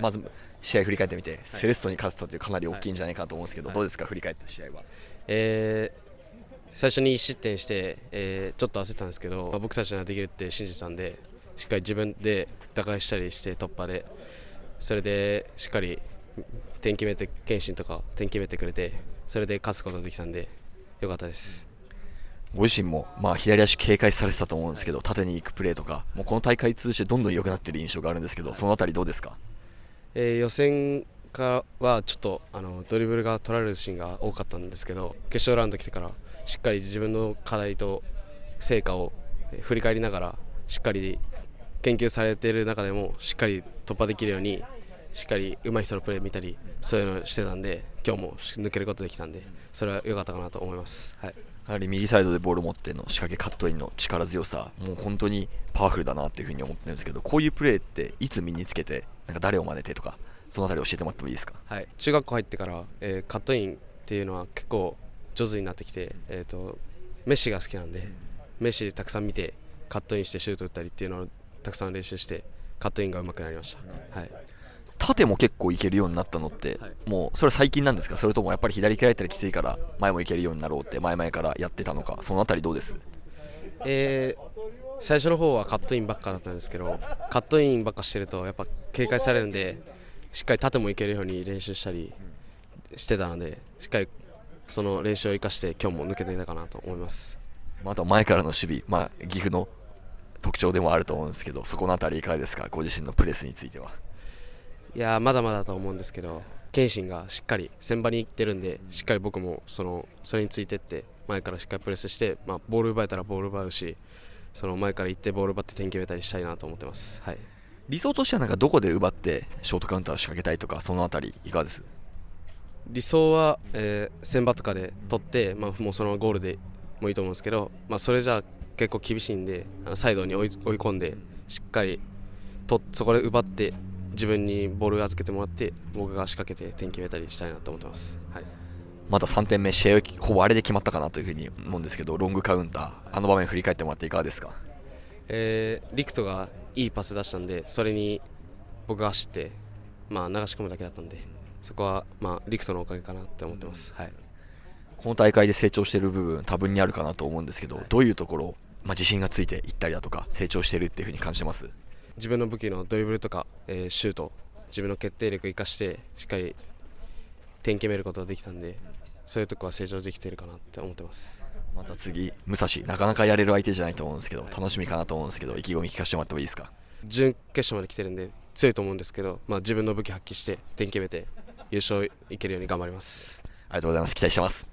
まず試合振り返ってみて、セレッソに勝てたというかなり大きいんじゃないかなと思うんですけど、どうですか、振り返った試合は。えー最初に1失点して、えー、ちょっと焦ったんですけど、まあ、僕たちならできるって信じてたんでしっかり自分で打開したりして突破でそれでしっかり点決めて謙信とか点決めてくれてそれで勝つことができたんでよかったです。ご自身も、まあ、左足警戒されてたと思うんですけど、縦に行くプレーとか、もうこの大会通じてどんどん良くなっている印象があるんですけど、その辺りどうですかえー、予選からはちょっとあのドリブルが取られるシーンが多かったんですけど決勝ラウンド来てからしっかり自分の課題と成果を振り返りながらしっかり研究されている中でもしっかり突破できるようにしっかり上手い人のプレー見たりそういうのをしてたんで今日も抜けることできたんでそれは良かったかなと思います。はいやはり右サイドでボールを持っての仕掛けカットインの力強さ、もう本当にパワフルだなっていうふうに思ってるんですけど、こういうプレーっていつ身につけてなんか誰を真似てとかそのあたり教えてもらってもいいですかはい中学校入ってから、えー、カットインっていうのは結構上手になってきて、えーと、メッシが好きなんでメッシたくさん見てカットインしてシュート打ったりっていうのをたくさん練習してカットインが上手くなりました、はい、縦も結構いけるようになったのって、はい、もうそれ最近なんですかそれともやっぱり左切られたらきついから前もいけるようになろうって前々からやってたのかそのあたりどうですえー、最初の方はカットインばっかだったんですけどカットインばっかしてるとやっぱ警戒されるんでしっかり縦もいけるように練習したりしてたのでしっかりその練習を生かして今日も抜けていたかなと思いますあと前からの守備、まあ、岐阜の特徴でもあると思うんですけどそこの辺りいかがですかご自身のプレスについてはいやまだまだだと思うんですけど謙信がしっかり先場に行ってるんでしっかり僕もそのそれについてって前からしっかりプレスして、まあ、ボール奪えたらボール奪うしその前から行ってボール奪って点決めたりしたいなと思ってます、はい、理想としてはなんかどこで奪ってショートカウンターを仕掛けたいとかその辺りいかがです理想は、えー、先場とかで取って、まあ、もうそのゴールでもいいと思うんですけど、まあ、それじゃ結構厳しいんでサイドに追い込んでしっかりとそこで奪って自分にボールを預けてもらって僕が仕掛けて点決めたりしたいなと思ってます。はいまだ3点目、試合ほぼあれで決まったかなというふうに思うんですけど、ロングカウンター、あの場面振り返ってもらっていかがですか、えー、リクトがいいパス出したんで、それに僕が走って、まあ、流し込むだけだったんで、そこは、まあ、リクトのおかげかなって思ってます、はい、この大会で成長している部分、多分にあるかなと思うんですけど、はい、どういうところ、まあ、自信がついていったりだとか、成長しているっていうふうに感じます自分の武器のドリブルとか、えー、シュート、自分の決定力を生かして、しっかり点決めることができたんでそういうとこは成長できてるかなって思ってますまた次武蔵なかなかやれる相手じゃないと思うんですけど楽しみかなと思うんですけど意気込み聞かせてもらってもいいですか準決勝まで来てるんで強いと思うんですけど、まあ、自分の武器発揮して点決めて優勝いけるように頑張りますありがとうございます期待してます